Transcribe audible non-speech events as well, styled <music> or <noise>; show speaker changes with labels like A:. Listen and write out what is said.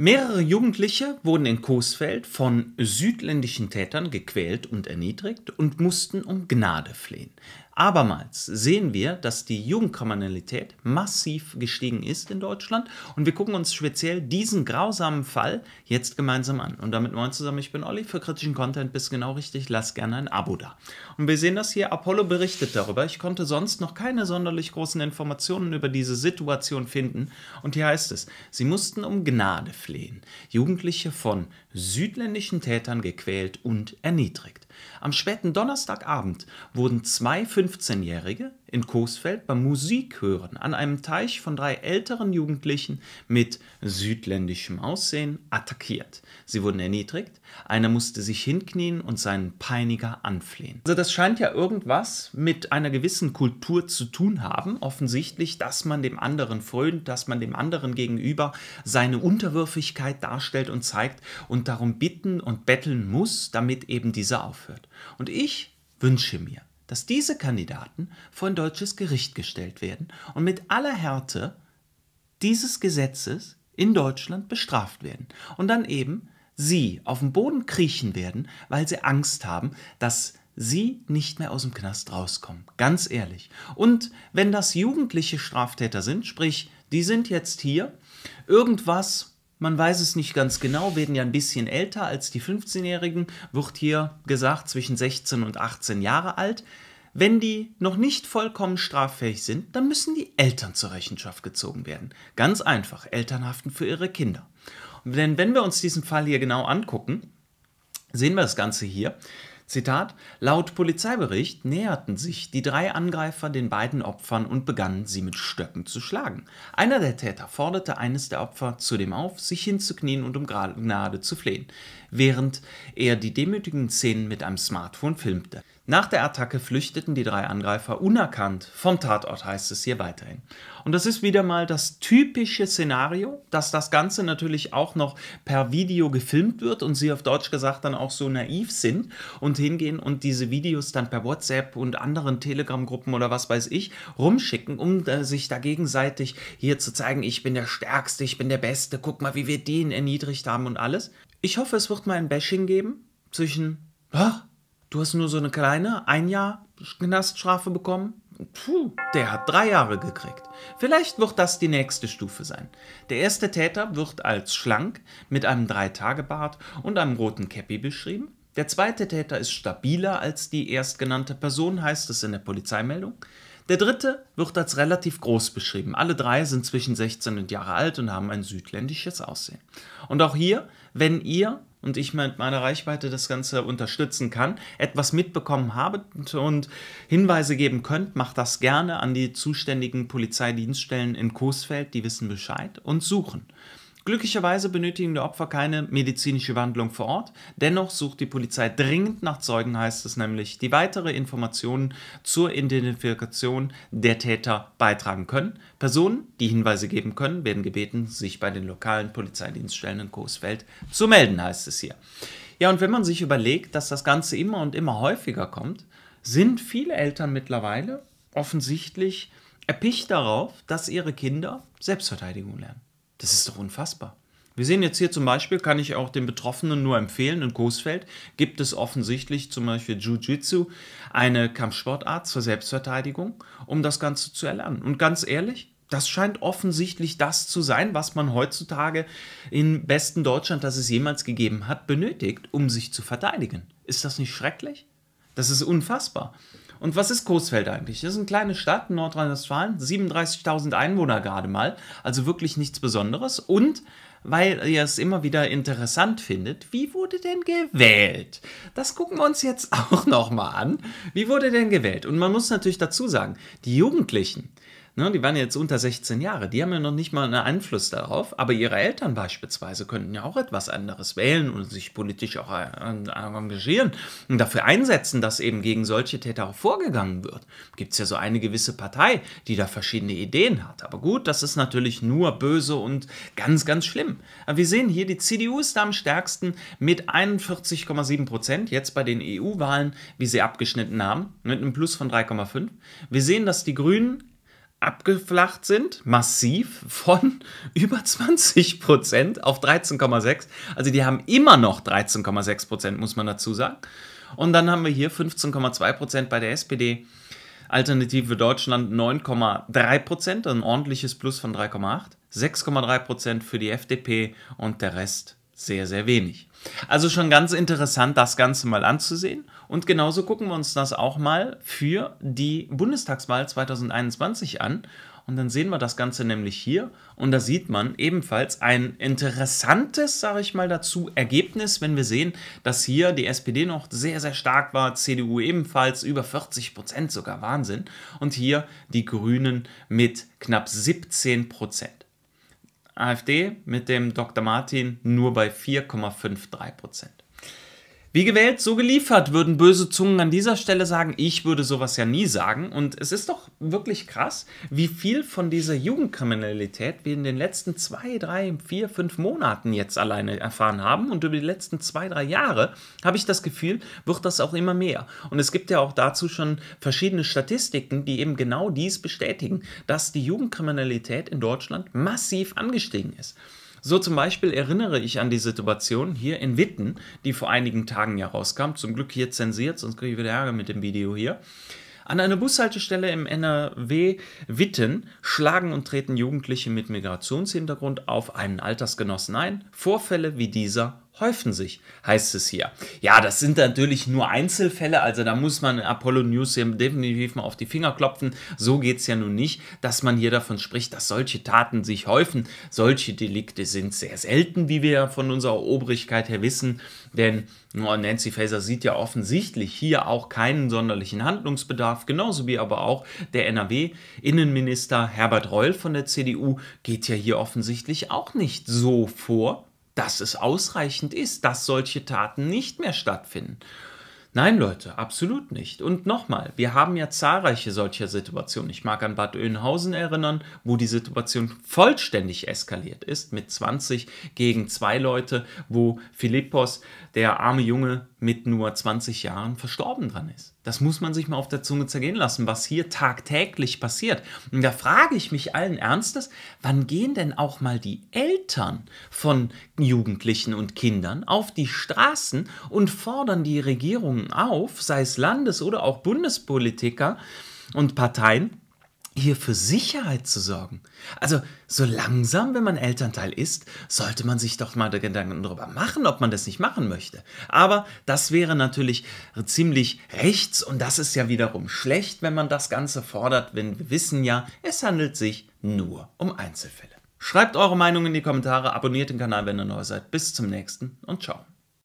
A: Mehrere Jugendliche wurden in Coesfeld von südländischen Tätern gequält und erniedrigt und mussten um Gnade flehen. Abermals sehen wir, dass die Jugendkriminalität massiv gestiegen ist in Deutschland und wir gucken uns speziell diesen grausamen Fall jetzt gemeinsam an. Und damit moin zusammen, ich bin Olli, für kritischen Content bist genau richtig, lass gerne ein Abo da. Und wir sehen das hier, Apollo berichtet darüber. Ich konnte sonst noch keine sonderlich großen Informationen über diese Situation finden und hier heißt es, sie mussten um Gnade flehen, Jugendliche von südländischen Tätern gequält und erniedrigt. Am späten Donnerstagabend wurden zwei fünf 15-Jährige in Coesfeld beim Musikhören an einem Teich von drei älteren Jugendlichen mit südländischem Aussehen attackiert. Sie wurden erniedrigt, einer musste sich hinknien und seinen Peiniger anflehen. Also das scheint ja irgendwas mit einer gewissen Kultur zu tun haben, offensichtlich, dass man dem anderen frönt, dass man dem anderen gegenüber seine Unterwürfigkeit darstellt und zeigt und darum bitten und betteln muss, damit eben dieser aufhört. Und ich wünsche mir, dass diese Kandidaten vor ein deutsches Gericht gestellt werden und mit aller Härte dieses Gesetzes in Deutschland bestraft werden. Und dann eben sie auf den Boden kriechen werden, weil sie Angst haben, dass sie nicht mehr aus dem Knast rauskommen. Ganz ehrlich. Und wenn das jugendliche Straftäter sind, sprich, die sind jetzt hier, irgendwas man weiß es nicht ganz genau, werden ja ein bisschen älter als die 15-Jährigen, wird hier gesagt zwischen 16 und 18 Jahre alt. Wenn die noch nicht vollkommen straffähig sind, dann müssen die Eltern zur Rechenschaft gezogen werden. Ganz einfach, Eltern haften für ihre Kinder. Denn wenn wir uns diesen Fall hier genau angucken, sehen wir das Ganze hier. Zitat: Laut Polizeibericht näherten sich die drei Angreifer den beiden Opfern und begannen, sie mit Stöcken zu schlagen. Einer der Täter forderte eines der Opfer zudem auf, sich hinzuknien und um Gnade zu flehen, während er die demütigen Szenen mit einem Smartphone filmte. Nach der Attacke flüchteten die drei Angreifer unerkannt vom Tatort, heißt es hier weiterhin. Und das ist wieder mal das typische Szenario, dass das Ganze natürlich auch noch per Video gefilmt wird und sie auf Deutsch gesagt dann auch so naiv sind und hingehen und diese Videos dann per WhatsApp und anderen Telegram-Gruppen oder was weiß ich rumschicken, um äh, sich da gegenseitig hier zu zeigen, ich bin der Stärkste, ich bin der Beste, guck mal, wie wir den erniedrigt haben und alles. Ich hoffe, es wird mal ein Bashing geben zwischen, Du hast nur so eine kleine, ein Jahr Knaststrafe bekommen? Puh, der hat drei Jahre gekriegt. Vielleicht wird das die nächste Stufe sein. Der erste Täter wird als schlank, mit einem Dreitagebart und einem roten Käppi beschrieben. Der zweite Täter ist stabiler als die erstgenannte Person, heißt es in der Polizeimeldung. Der dritte wird als relativ groß beschrieben. Alle drei sind zwischen 16 und Jahre alt und haben ein südländisches Aussehen. Und auch hier, wenn ihr und ich mit meiner Reichweite das Ganze unterstützen kann, etwas mitbekommen habe und Hinweise geben könnt, macht das gerne an die zuständigen Polizeidienststellen in Coesfeld, die wissen Bescheid und suchen. Glücklicherweise benötigen die Opfer keine medizinische Behandlung vor Ort. Dennoch sucht die Polizei dringend nach Zeugen, heißt es nämlich, die weitere Informationen zur Identifikation der Täter beitragen können. Personen, die Hinweise geben können, werden gebeten, sich bei den lokalen Polizeidienststellen in Coesfeld zu melden, heißt es hier. Ja, und wenn man sich überlegt, dass das Ganze immer und immer häufiger kommt, sind viele Eltern mittlerweile offensichtlich erpicht darauf, dass ihre Kinder Selbstverteidigung lernen. Das ist doch unfassbar. Wir sehen jetzt hier zum Beispiel, kann ich auch den Betroffenen nur empfehlen, in Coesfeld gibt es offensichtlich zum Beispiel Jiu-Jitsu, eine Kampfsportart zur Selbstverteidigung, um das Ganze zu erlernen. Und ganz ehrlich, das scheint offensichtlich das zu sein, was man heutzutage im besten Deutschland, das es jemals gegeben hat, benötigt, um sich zu verteidigen. Ist das nicht schrecklich? Das ist unfassbar. Und was ist Coesfeld eigentlich? Das ist eine kleine Stadt in Nordrhein-Westfalen, 37.000 Einwohner gerade mal, also wirklich nichts Besonderes. Und weil ihr es immer wieder interessant findet, wie wurde denn gewählt? Das gucken wir uns jetzt <laughs> auch nochmal an. Wie wurde denn gewählt? Und man muss natürlich dazu sagen, die Jugendlichen, Ne, die waren jetzt unter 16 Jahre, die haben ja noch nicht mal einen Einfluss darauf, aber ihre Eltern beispielsweise könnten ja auch etwas anderes wählen und sich politisch auch äh, engagieren und dafür einsetzen, dass eben gegen solche Täter auch vorgegangen wird. Gibt es ja so eine gewisse Partei, die da verschiedene Ideen hat. Aber gut, das ist natürlich nur böse und ganz, ganz schlimm. Aber wir sehen hier, die CDU ist da am stärksten mit 41,7 Prozent, jetzt bei den EU-Wahlen, wie sie abgeschnitten haben, mit einem Plus von 3,5. Wir sehen, dass die Grünen abgeflacht sind, massiv von <laughs> über 20 Prozent auf 13,6. Also die haben immer noch 13,6 Prozent, muss man dazu sagen. Und dann haben wir hier 15,2 Prozent bei der SPD. Alternative Deutschland 9,3 Prozent, ein ordentliches Plus von 3,8. 6,3 Prozent für die FDP und der Rest sehr, sehr wenig. Also schon ganz interessant, das Ganze mal anzusehen. Und genauso gucken wir uns das auch mal für die Bundestagswahl 2021 an. Und dann sehen wir das Ganze nämlich hier. Und da sieht man ebenfalls ein interessantes, sage ich mal dazu, Ergebnis, wenn wir sehen, dass hier die SPD noch sehr, sehr stark war, CDU ebenfalls über 40 Prozent, sogar Wahnsinn. Und hier die Grünen mit knapp 17 Prozent. AfD mit dem Dr. Martin nur bei 4,53 Prozent. Wie gewählt, so geliefert, würden böse Zungen an dieser Stelle sagen. Ich würde sowas ja nie sagen. Und es ist doch wirklich krass, wie viel von dieser Jugendkriminalität wir in den letzten zwei, drei, vier, fünf Monaten jetzt alleine erfahren haben. Und über die letzten zwei, drei Jahre habe ich das Gefühl, wird das auch immer mehr. Und es gibt ja auch dazu schon verschiedene Statistiken, die eben genau dies bestätigen, dass die Jugendkriminalität in Deutschland massiv angestiegen ist. So zum Beispiel erinnere ich an die Situation hier in Witten, die vor einigen Tagen ja rauskam. Zum Glück hier zensiert, sonst kriege ich wieder Ärger mit dem Video hier. An einer Bushaltestelle im NRW Witten schlagen und treten Jugendliche mit Migrationshintergrund auf einen Altersgenossen ein. Vorfälle wie dieser häufen sich, heißt es hier. Ja, das sind natürlich nur Einzelfälle, also da muss man Apollo News hier definitiv mal auf die Finger klopfen. So geht es ja nun nicht, dass man hier davon spricht, dass solche Taten sich häufen. Solche Delikte sind sehr selten, wie wir ja von unserer Obrigkeit her wissen, denn Nancy Faeser sieht ja offensichtlich hier auch keinen sonderlichen Handlungsbedarf, genauso wie aber auch der NRW-Innenminister Herbert Reul von der CDU geht ja hier offensichtlich auch nicht so vor, dass es ausreichend ist, dass solche Taten nicht mehr stattfinden. Nein, Leute, absolut nicht. Und nochmal, wir haben ja zahlreiche solcher Situationen. Ich mag an Bad Oeynhausen erinnern, wo die Situation vollständig eskaliert ist, mit 20 gegen zwei Leute, wo Philippos, der arme Junge mit nur 20 Jahren, verstorben dran ist. Das muss man sich mal auf der Zunge zergehen lassen, was hier tagtäglich passiert. Und da frage ich mich allen Ernstes, wann gehen denn auch mal die Eltern von Jugendlichen und Kindern auf die Straßen und fordern die Regierungen auf, sei es Landes- oder auch Bundespolitiker und Parteien, hier für Sicherheit zu sorgen. Also so langsam, wenn man Elternteil ist, sollte man sich doch mal Gedanken darüber machen, ob man das nicht machen möchte. Aber das wäre natürlich ziemlich rechts und das ist ja wiederum schlecht, wenn man das Ganze fordert, wenn wir wissen ja, es handelt sich nur um Einzelfälle. Schreibt eure Meinung in die Kommentare, abonniert den Kanal, wenn ihr neu seid. Bis zum nächsten und ciao.